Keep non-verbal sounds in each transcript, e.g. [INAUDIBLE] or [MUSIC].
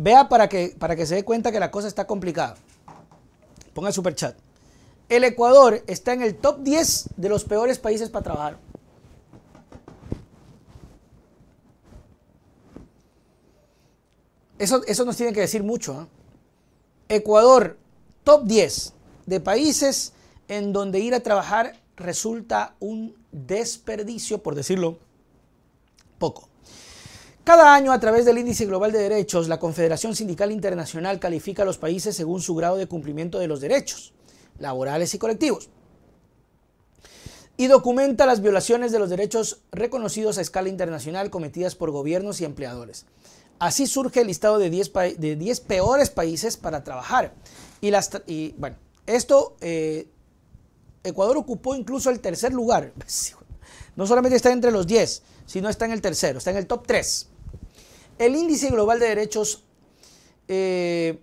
Vea para que, para que se dé cuenta que la cosa está complicada. Ponga super chat. El Ecuador está en el top 10 de los peores países para trabajar. Eso, eso nos tiene que decir mucho. ¿ah? Ecuador, top 10 de países en donde ir a trabajar resulta un desperdicio, por decirlo poco. Cada año, a través del Índice Global de Derechos, la Confederación Sindical Internacional califica a los países según su grado de cumplimiento de los derechos laborales y colectivos y documenta las violaciones de los derechos reconocidos a escala internacional cometidas por gobiernos y empleadores. Así surge el listado de 10, peores países para trabajar. Y, bueno, esto, eh, Ecuador ocupó incluso el tercer lugar. [LAUGHS] No solamente está entre los 10, sino está en el tercero, está en el top 3. El índice global de derechos eh,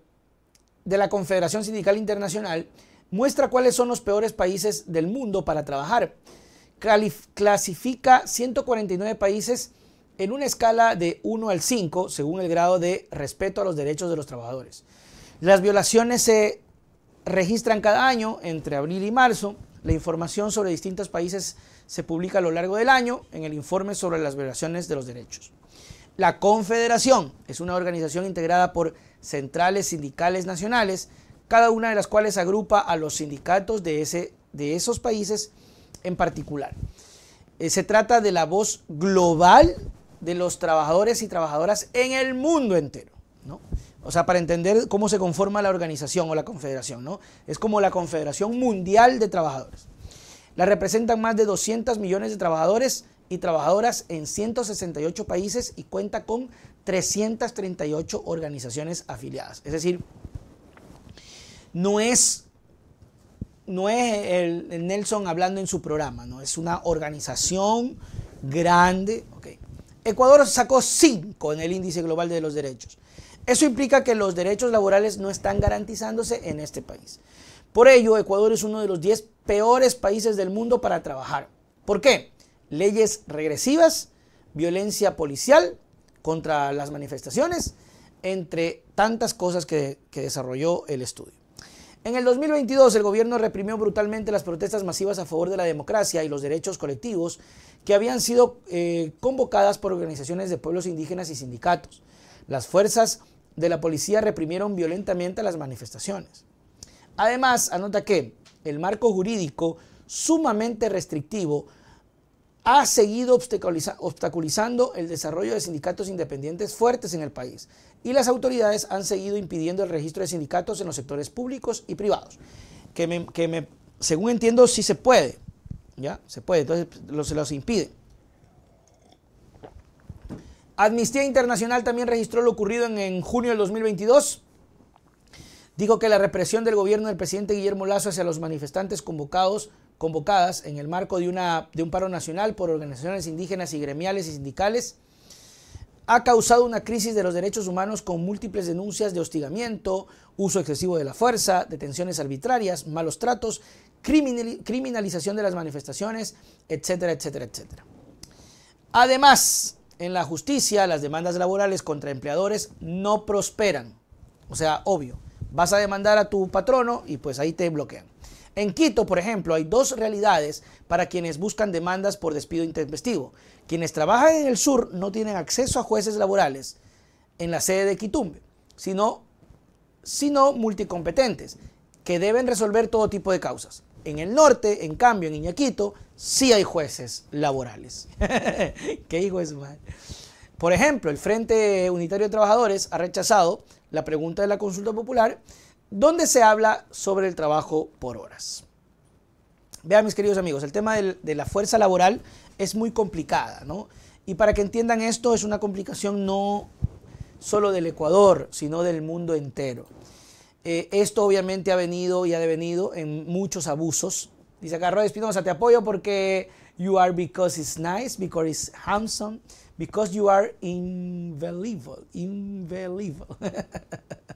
de la Confederación Sindical Internacional muestra cuáles son los peores países del mundo para trabajar. clasifica 149 países en una escala de 1 al 5 según el grado de respeto a los derechos de los trabajadores. Las violaciones se registran cada año entre abril y marzo. La información sobre distintos países se publica a lo largo del año en el informe sobre las violaciones de los derechos. La Confederación es una organización integrada por centrales sindicales nacionales, cada una de las cuales agrupa a los sindicatos de, ese, de esos países en particular. Eh, se trata de la voz global de los trabajadores y trabajadoras en el mundo entero. O sea, para entender cómo se conforma la organización o la confederación, ¿no? Es como la Confederación Mundial de Trabajadores. La representan más de 200 millones de trabajadores y trabajadoras en 168 países y cuenta con 338 organizaciones afiliadas. Es decir, no es, no es el, Nelson hablando en su programa, no es una organización grande. Ecuador sacó 5 en el índice global de los derechos. Eso implica que los derechos laborales no están garantizándose en este país. Por ello, Ecuador es uno de los 10 peores países del mundo para trabajar. ¿Por qué? leyes regresivas, violencia policial contra las manifestaciones, entre tantas cosas que, que desarrolló el estudio. En el 2022 el gobierno reprimió brutalmente las protestas masivas a favor de la democracia y los derechos colectivos que habían sido eh, convocadas por organizaciones de pueblos indígenas y sindicatos. Las fuerzas de la policía reprimieron violentamente las manifestaciones. Además, anota que el marco jurídico sumamente restrictivo ha seguido obstaculizando el desarrollo de sindicatos independientes fuertes en el país y las autoridades han seguido impidiendo el registro de sindicatos en los sectores públicos y privados, que, que me, según entiendo sí se puede, ¿ya? Se puede, entonces se los impide. Amnistía Internacional también registró lo ocurrido en, junio del 2022. Dijo que la represión del gobierno del presidente Guillermo Lazo hacia los manifestantes convocados convocadas en el marco de, una, de un paro nacional por organizaciones indígenas y gremiales y sindicales, ha causado una crisis de los derechos humanos con múltiples denuncias de hostigamiento, uso excesivo de la fuerza, detenciones arbitrarias, malos tratos, criminalización de las manifestaciones, etcétera, etcétera, etcétera. Además, en la justicia las demandas laborales contra empleadores no prosperan. O sea, obvio, vas a demandar a tu patrono y pues ahí te bloquean. En Quito, por ejemplo, hay dos realidades para quienes buscan demandas por despido intempestivo. Quienes trabajan en el sur no tienen acceso a jueces laborales en la sede de Quitumbe, sino, sino multicompetentes, que deben resolver todo tipo de causas. En el norte, en cambio, en Iñaquito, sí hay jueces laborales. [LAUGHS] ¿Qué hijo es Por ejemplo, el Frente Unitario de Trabajadores ha rechazado la pregunta de la consulta popular ¿Dónde se habla sobre el trabajo por horas. Vean, mis queridos amigos, el tema de la fuerza laboral es muy complicada, ¿no? Y para que entiendan esto, es una complicación no solo del Ecuador, sino del mundo entero. Eh, esto obviamente ha venido y ha devenido en muchos abusos. Dice acá, a Espinosa, te apoyo porque you are because it's nice, because it's handsome, because you are invaluable, invaluable. [LAUGHS]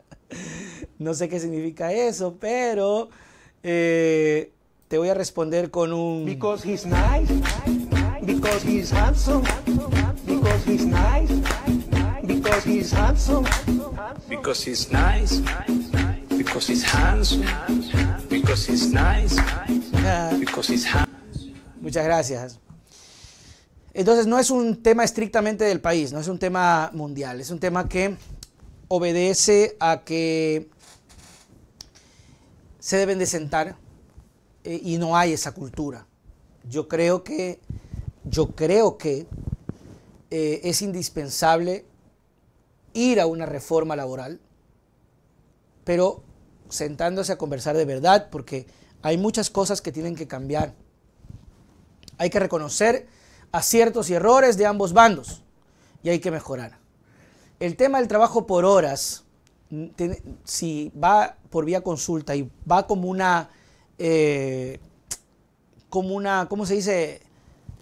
no sé qué significa eso, pero eh, te voy a responder con un... Because he's nice, because he's handsome, because he's nice, because he's handsome, because he's nice, because he's handsome, because he's nice, because he's handsome. Muchas gracias. Entonces no es un tema estrictamente del país, no es un tema mundial, es un tema que obedece a que se deben de sentar eh, y no hay esa cultura. Yo creo que, yo creo que eh, es indispensable ir a una reforma laboral, pero sentándose a conversar de verdad, porque hay muchas cosas que tienen que cambiar. Hay que reconocer aciertos y errores de ambos bandos y hay que mejorar. El tema del trabajo por horas, mm, si va por vía consulta y va como una, eh, como una, ¿cómo se dice?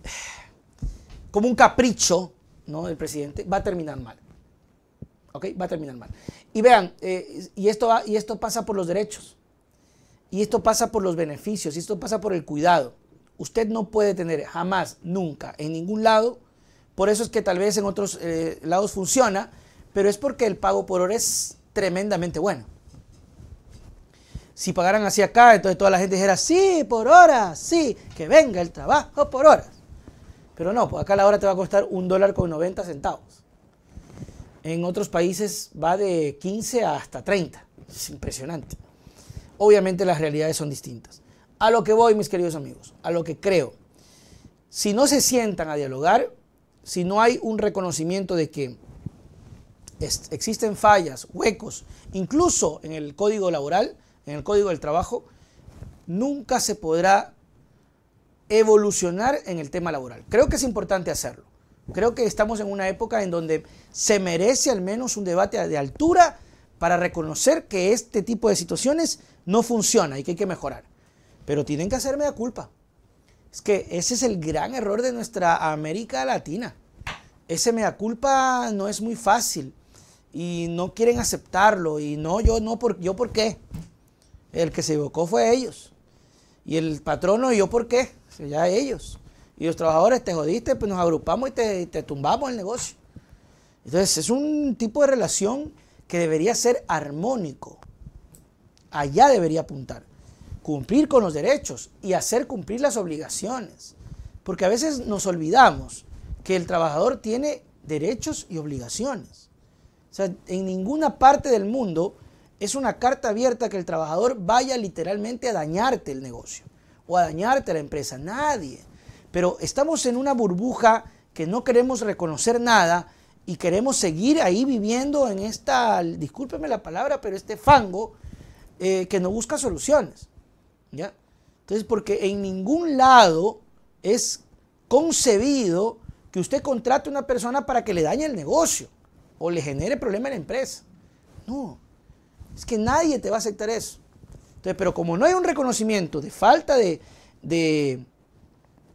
[SIGHS] Como un capricho ¿no? del presidente, va a terminar mal. ¿Ok? Va a terminar mal. Y vean, eh, y, esto y esto pasa por los derechos, y esto pasa por los beneficios, y esto pasa por el cuidado. Usted no puede tener jamás, nunca, en ningún lado. Por eso es que tal vez en otros eh, lados funciona, pero es porque el pago por hora es tremendamente bueno. Si pagaran así acá, entonces toda la gente dijera, sí, por hora, sí, que venga el trabajo por horas. Pero no, pues acá la hora te va a costar un dólar con 90 centavos. En otros países va de 15 hasta 30. Es impresionante. Obviamente las realidades son distintas. A lo que voy, mis queridos amigos, a lo que creo. Si no se sientan a dialogar, si no hay un reconocimiento de que existen fallas, huecos, incluso en el código laboral, en el código del trabajo, nunca se podrá evolucionar en el tema laboral. Creo que es importante hacerlo. Creo que estamos en una época en donde se merece al menos un debate de altura para reconocer que este tipo de situaciones no funciona y que hay que mejorar. Pero tienen que hacerme la culpa. Es que ese es el gran error de nuestra América Latina. Ese mea culpa no es muy fácil y no quieren aceptarlo. Y no, yo no, por, yo por qué. El que se equivocó fue ellos. Y el patrono, ¿y yo por qué? ya ellos. Y los trabajadores, te jodiste, pues nos agrupamos y te, te tumbamos el negocio. Entonces, es un tipo de relación que debería ser armónico. Allá debería apuntar. Cumplir con los derechos y hacer cumplir las obligaciones. Porque a veces nos olvidamos que el trabajador tiene derechos y obligaciones. O sea, en ninguna parte del mundo es una carta abierta que el trabajador vaya literalmente a dañarte el negocio o a dañarte la empresa. Nadie. Pero estamos en una burbuja que no queremos reconocer nada y queremos seguir ahí viviendo en esta, discúlpeme la palabra, pero este fango eh, que no busca soluciones. ¿ya? Entonces, porque en ningún lado es concebido que usted contrate a una persona para que le dañe el negocio o le genere problema a la empresa. No, es que nadie te va a aceptar eso. pero como no hay un reconocimiento de falta de,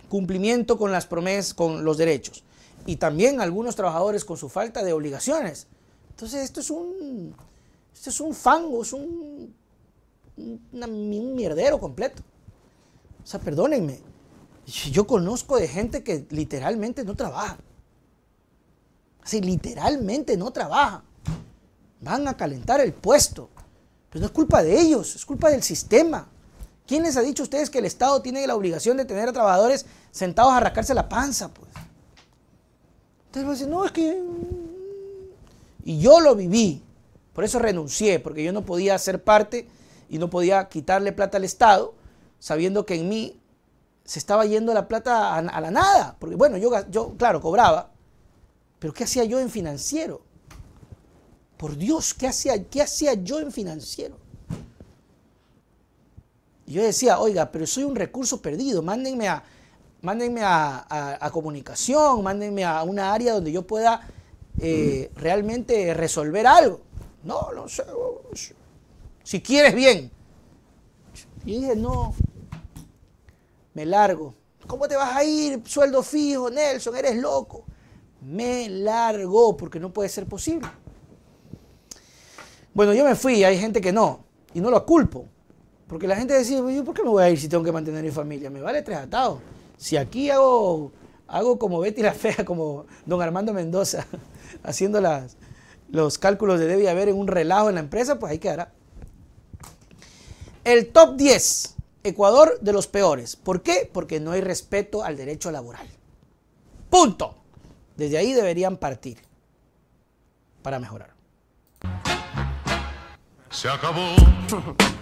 cumplimiento con las promesas, con los derechos, y también algunos trabajadores con su falta de obligaciones, entonces esto es un, es un fango, es un, un mierdero completo. O sea, perdónenme, yo conozco de gente que literalmente no trabaja. Así literalmente no trabaja, van a calentar el puesto. Pero no es culpa de ellos, es culpa del sistema. ¿Quién les ha dicho a ustedes que el Estado tiene la obligación de tener a trabajadores sentados a rascarse la panza? Pues? Entonces a decir, no, es que... Mm". Y yo lo viví, por eso renuncié, porque yo no podía ser parte y no podía quitarle plata al Estado, sabiendo que en mí se estaba yendo la plata a, a la nada. Porque bueno, yo, yo, claro, cobraba, pero ¿qué hacía yo en financiero? Por Dios, ¿qué hacía, hacía yo en financiero? Y yo decía, oiga, pero soy un recurso perdido, mándenme a, mándenme a, comunicación, mándenme a una área donde yo pueda eh, realmente resolver algo. No, no sé. Si quieres, bien. Y dije, no, me largo. ¿Cómo te vas a ir? Sueldo fijo, Nelson, eres loco. Me largo porque no puede ser posible. Bueno, yo me fui, hay gente que no, y no lo culpo. Porque la gente dice, yo por qué me voy a ir si tengo que mantener mi familia? Me vale tres atados. Si aquí hago, hago como Betty la Fea, [LAUGHS] como don Armando Mendoza, [LAUGHS] haciendo las, los cálculos de debe haber en un relajo en la empresa, pues ahí quedará. El top 10, Ecuador de los peores. ¿Por qué? Porque no hay respeto al derecho laboral. Punto. Desde ahí deberían partir para mejorar. Se acabó. [LAUGHS]